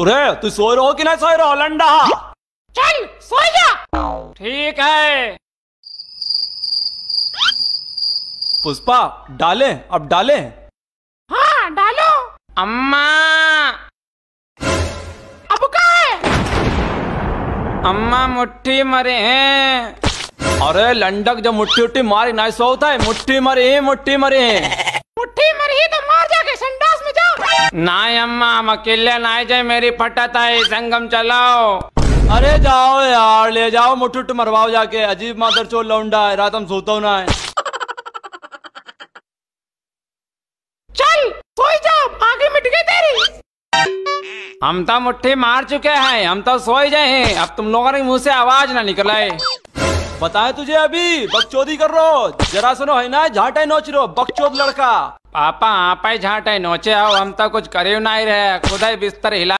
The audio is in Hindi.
अरे तू सो रहो कि ना सो रहो लंडा चल सो जा ठीक है पुष्पा डाले अब डाले हाँ डालो अम्मा अब का है अम्मा मुट्ठी मरे हैं अरे लंडक जब मुट्ठी उठी मारी ना सोता है मुट्ठी मरे मुट्ठी मरे नाय अम्मा हम अकेले ना जाए मेरी फटत आई संगम चलाओ अरे जाओ यार ले जाओ मुठुट मरवाओ जाके अजीब मादर चोर लौंडा है रात हम सोता ना है चल सोई जाओ आगे मिट गई तेरी हम तो मुट्ठी मार चुके हैं हम तो सोई जाए अब तुम लोगों ने मुंह से आवाज ना निकलाए बताए तुझे अभी बकचोदी कर रो जरा सुनो है ना झाटे नोच रो बकचोद लड़का पापा आप ही झाटे नोचे आओ हम तो कुछ करे ना ही रहे खुदा बिस्तर हिला